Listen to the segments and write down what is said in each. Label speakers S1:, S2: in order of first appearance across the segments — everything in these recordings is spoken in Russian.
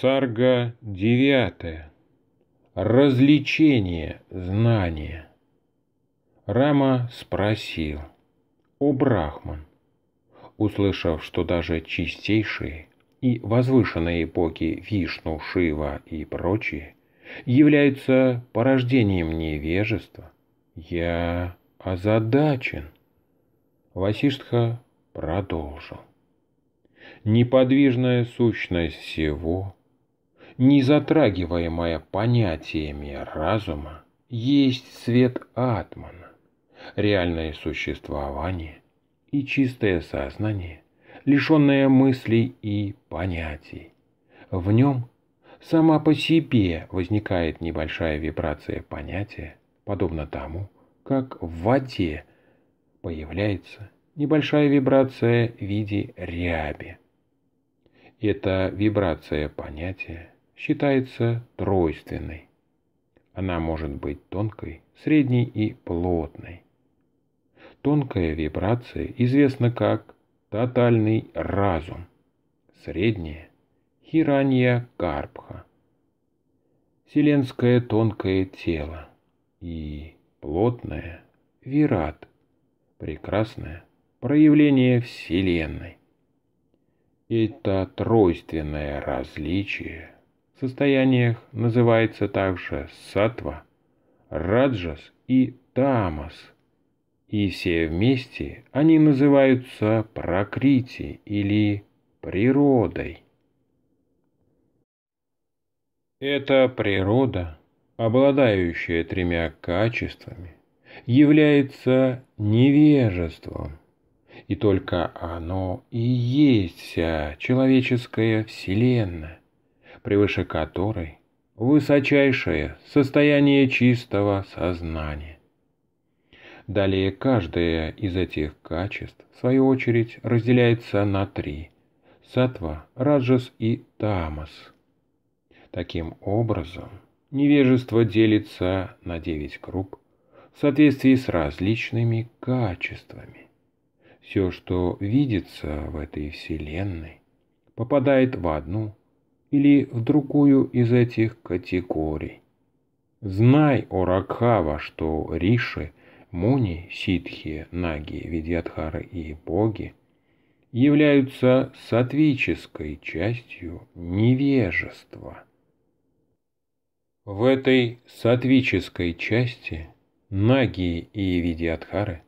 S1: Сарга 9. Развлечение знания. Рама спросил, «О Брахман!» Услышав, что даже чистейшие и возвышенные эпохи Вишну, Шива и прочие являются порождением невежества, я озадачен. Васиштха продолжил. Неподвижная сущность всего не затрагиваемая понятиями разума, есть свет атмана, реальное существование и чистое сознание, лишенное мыслей и понятий. В нем сама по себе возникает небольшая вибрация понятия, подобно тому, как в воде появляется небольшая вибрация в виде ряби. Это вибрация понятия считается тройственной. Она может быть тонкой, средней и плотной. Тонкая вибрация известна как тотальный разум, средняя – хиранья карпха, вселенское тонкое тело и плотное – вират, прекрасное проявление Вселенной. Это тройственное различие – состояниях называется также сатва, раджас и тамас. И все вместе они называются пракрити или природой. Эта природа, обладающая тремя качествами, является невежеством, и только оно и есть вся человеческая вселенная превыше которой высочайшее состояние чистого сознания. Далее каждое из этих качеств, в свою очередь, разделяется на три – сатва, раджас и тамас. Таким образом, невежество делится на девять круг, в соответствии с различными качествами. Все, что видится в этой вселенной, попадает в одну или в другую из этих категорий. Знай, о Ракхава, что Риши, Муни, Ситхи, Наги, Видьядхары и Боги являются сатвической частью невежества. В этой сатвической части Наги и Видьядхары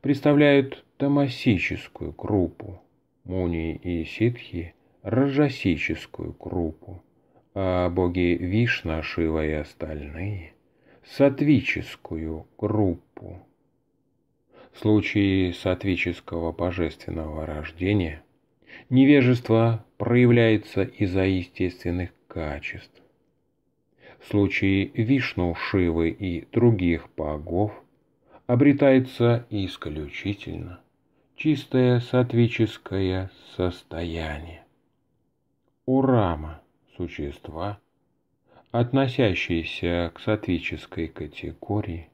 S1: представляют тамасическую группу, Муни и Ситхи рожасическую крупу, а боги Вишна, Шива и остальные – сатвическую крупу. В случае сатвического божественного рождения невежество проявляется из-за естественных качеств. В случае Вишну, Шивы и других богов обретается исключительно чистое сатвическое состояние урама – существа, относящиеся к сатвической категории,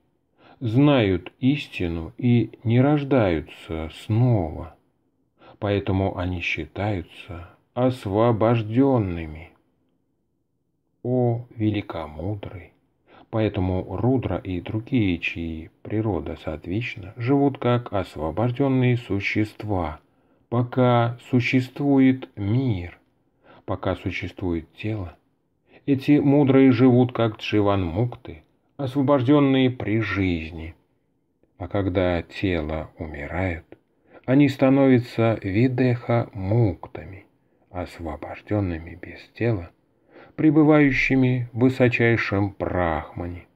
S1: знают истину и не рождаются снова, поэтому они считаются освобожденными. О, великомудрый! Поэтому Рудра и другие, чьи природа соответственно, живут как освобожденные существа, пока существует мир – пока существует тело, эти мудрые живут как дживанмукты, освобожденные при жизни. А когда тело умирает, они становятся видеха-муктами, освобожденными без тела, пребывающими в высочайшем брахмане.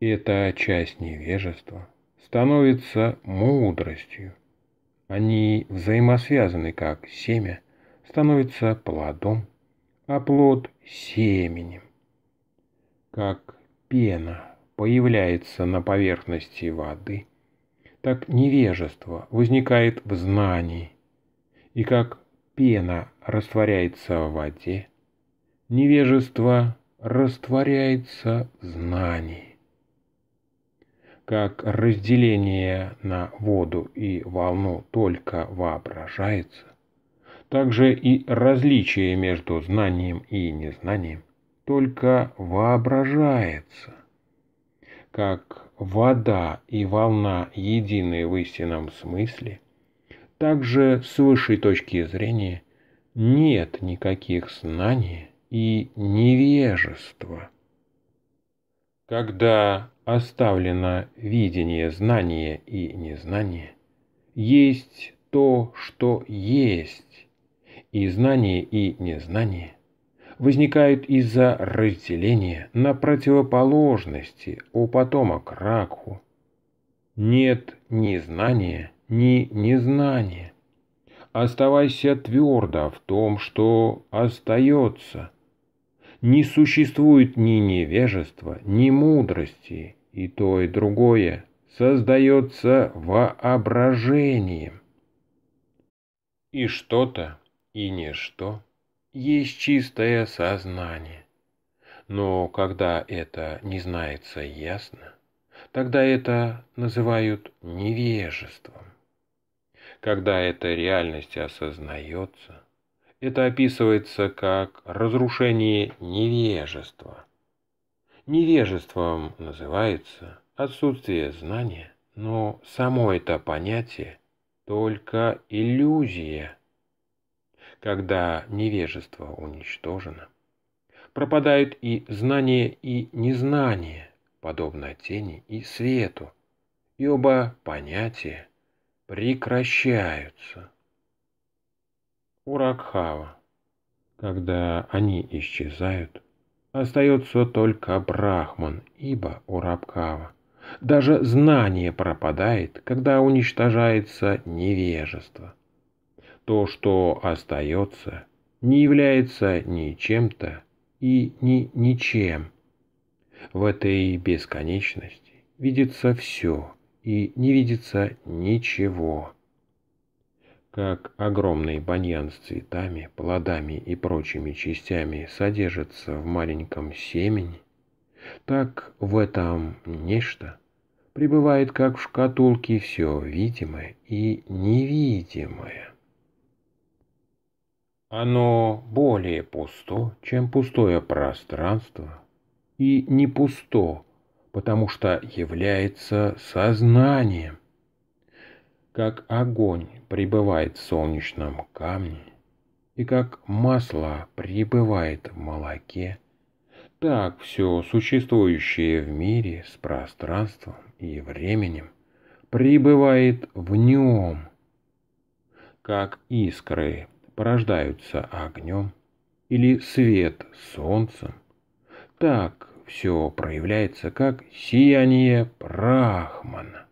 S1: Эта часть невежества становится мудростью. Они взаимосвязаны как семя – становится плодом, а плод – семенем. Как пена появляется на поверхности воды, так невежество возникает в знании. И как пена растворяется в воде, невежество растворяется в знании. Как разделение на воду и волну только воображается, также и различие между знанием и незнанием только воображается. Как вода и волна едины в истинном смысле, также с высшей точки зрения нет никаких знаний и невежества. Когда оставлено видение знания и незнания, есть то, что есть и знание, и незнание возникают из-за разделения на противоположности у потомок Ракху. Нет ни знания, ни незнания. Оставайся твердо в том, что остается. Не существует ни невежества, ни мудрости, и то, и другое создается воображением. И что-то и ничто есть чистое сознание. Но когда это не знается ясно, тогда это называют невежеством. Когда эта реальность осознается, это описывается как разрушение невежества. Невежеством называется отсутствие знания, но само это понятие – только иллюзия – когда невежество уничтожено. Пропадают и знание, и незнание, подобно тени и свету, и оба понятия прекращаются. Уракхава. Когда они исчезают, остается только Брахман, ибо Урабхава. Даже знание пропадает, когда уничтожается невежество – то, что остается, не является ни чем-то и ни ничем. В этой бесконечности видится все и не видится ничего. Как огромный баньян с цветами, плодами и прочими частями содержится в маленьком семени, так в этом нечто пребывает как в шкатулке все видимое и невидимое. Оно более пусто, чем пустое пространство, и не пусто, потому что является сознанием. Как огонь пребывает в солнечном камне, и как масло пребывает в молоке, так все существующее в мире с пространством и временем пребывает в нем. Как искры порождаются огнем или свет солнцем. Так все проявляется как сияние Прахмана,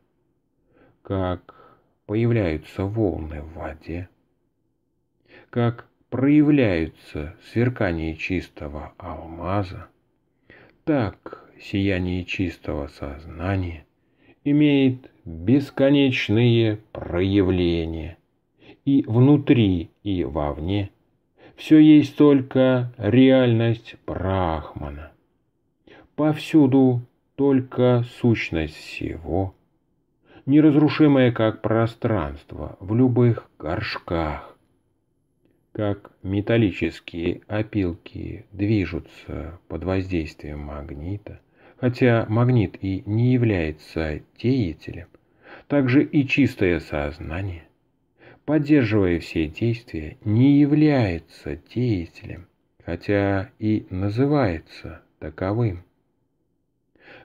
S1: как появляются волны в воде, как проявляются сверкание чистого алмаза, так сияние чистого сознания имеет бесконечные проявления – и внутри, и вовне. Все есть только реальность Брахмана. Повсюду только сущность всего, неразрушимая как пространство в любых горшках, как металлические опилки движутся под воздействием магнита, хотя магнит и не является деятелем, также и чистое сознание поддерживая все действия, не является деятелем, хотя и называется таковым.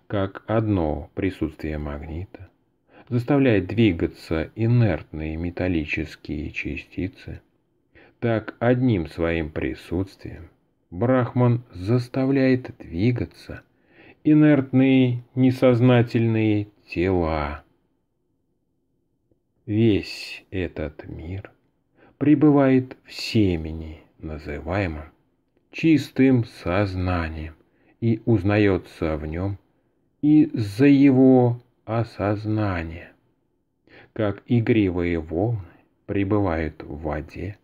S1: Как одно присутствие магнита заставляет двигаться инертные металлические частицы, так одним своим присутствием Брахман заставляет двигаться инертные несознательные тела, весь этот мир пребывает в семени, называемом чистым сознанием, и узнается в нем из-за его осознания, как игривые волны пребывают в воде,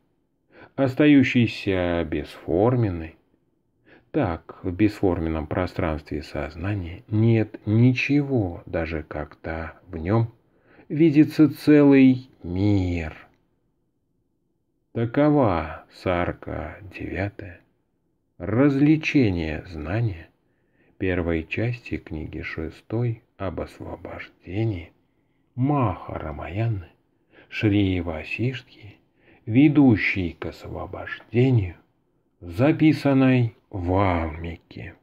S1: остающейся бесформенной, так в бесформенном пространстве сознания нет ничего, даже как-то в нем видится целый мир. Такова Сарка девятая. Развлечение знания первой части книги шестой об освобождении Маха Рамаяны, Шри Васиштхи, ведущей к освобождению, записанной в Алмике.